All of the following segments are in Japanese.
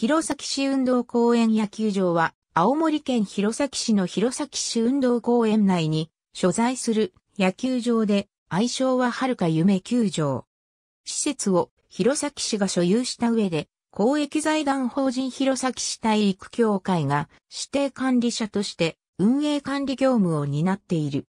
弘前市運動公園野球場は、青森県弘前市の弘前市運動公園内に所在する野球場で、愛称は遥か夢球場。施設を弘前市が所有した上で、公益財団法人弘前市体育協会が指定管理者として運営管理業務を担っている。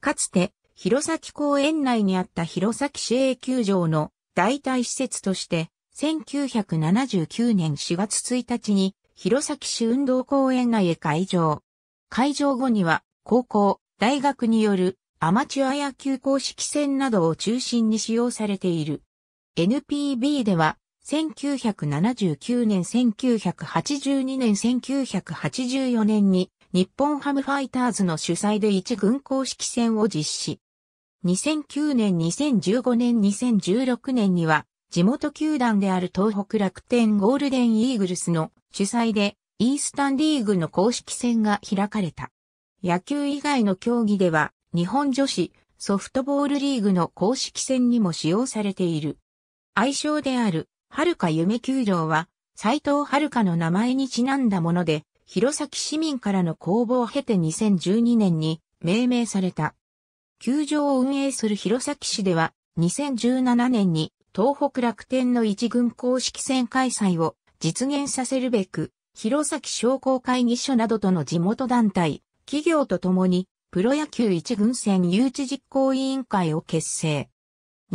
かつて、弘前公園内にあった弘前市営球場の代替施設として、1979年4月1日に、弘前市運動公園内へ会場。会場後には、高校、大学によるアマチュア野球公式戦などを中心に使用されている。NPB では、1979年、1982年、1984年に、日本ハムファイターズの主催で一軍公式戦を実施。2009年、2015年、2016年には、地元球団である東北楽天ゴールデンイーグルスの主催でイースタンリーグの公式戦が開かれた。野球以外の競技では日本女子ソフトボールリーグの公式戦にも使用されている。愛称である、はるか夢球場は、斎藤遥かの名前にちなんだもので、弘前市民からの公募を経て2012年に命名された。球場を運営する弘前市では、2017年に東北楽天の一軍公式戦開催を実現させるべく、弘前商工会議所などとの地元団体、企業とともに、プロ野球一軍戦誘致実行委員会を結成。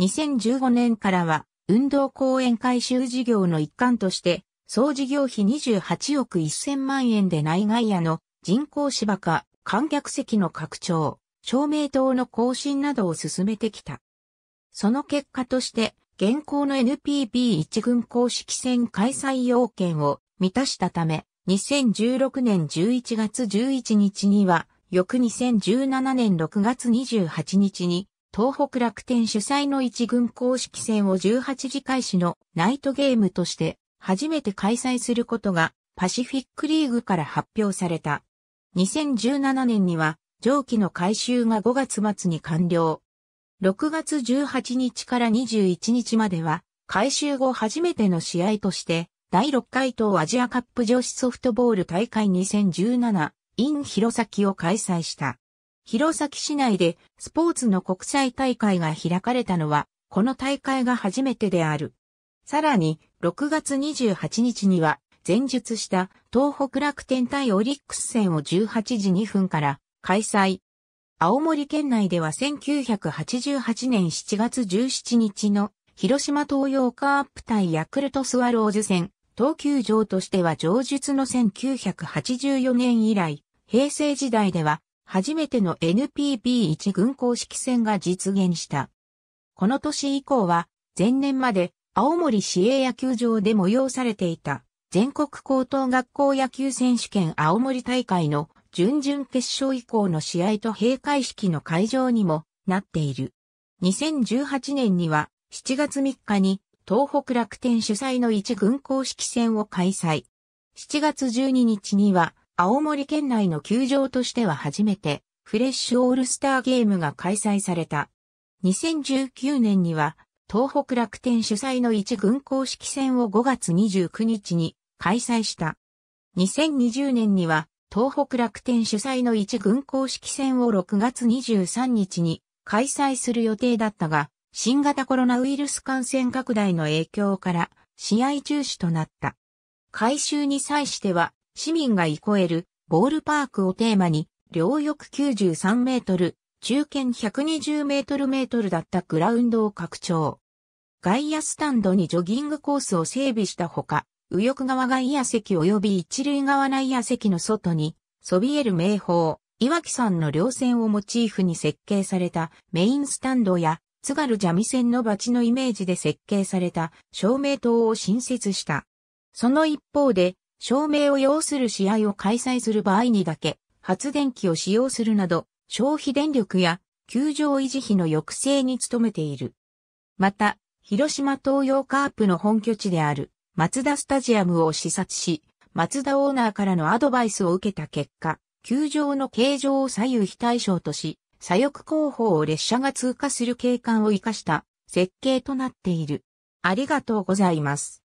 2015年からは、運動公園改修事業の一環として、総事業費28億1000万円で内外野の人工芝化、観客席の拡張、照明灯の更新などを進めてきた。その結果として、現行の NPB1 軍公式戦開催要件を満たしたため、2016年11月11日には、翌2017年6月28日に、東北楽天主催の一軍公式戦を18時開始のナイトゲームとして初めて開催することがパシフィックリーグから発表された。2017年には上記の改修が5月末に完了。6月18日から21日までは、改修後初めての試合として、第6回東アジアカップ女子ソフトボール大会2017 in 弘前を開催した。弘前市内でスポーツの国際大会が開かれたのは、この大会が初めてである。さらに、6月28日には、前述した東北楽天対オリックス戦を18時2分から開催、青森県内では1988年7月17日の広島東洋カープ対ヤクルトスワローズ戦、東球場としては上述の1984年以来、平成時代では初めての NPB1 軍公式戦が実現した。この年以降は、前年まで青森市営野球場で催されていた全国高等学校野球選手権青森大会の準々決勝以降の試合と閉会式の会場にもなっている。2018年には7月3日に東北楽天主催の一軍公式戦を開催。7月12日には青森県内の球場としては初めてフレッシュオールスターゲームが開催された。2019年には東北楽天主催の一軍公式戦を5月29日に開催した。2020年には東北楽天主催の一軍公式戦を6月23日に開催する予定だったが、新型コロナウイルス感染拡大の影響から試合中止となった。改修に際しては、市民が憩えるボールパークをテーマに、両翼93メートル、中堅120メートルメートルだったグラウンドを拡張。外野スタンドにジョギングコースを整備したほか、右翼側外野席及び一塁側内野席の外に、そびえる名宝、岩木山の稜線をモチーフに設計されたメインスタンドや、津軽三味線のバチのイメージで設計された照明塔を新設した。その一方で、照明を要する試合を開催する場合にだけ、発電機を使用するなど、消費電力や球場維持費の抑制に努めている。また、広島東洋カープの本拠地である松田スタジアムを視察し、松田オーナーからのアドバイスを受けた結果、球場の形状を左右非対称とし、左翼後方を列車が通過する景観を活かした設計となっている。ありがとうございます。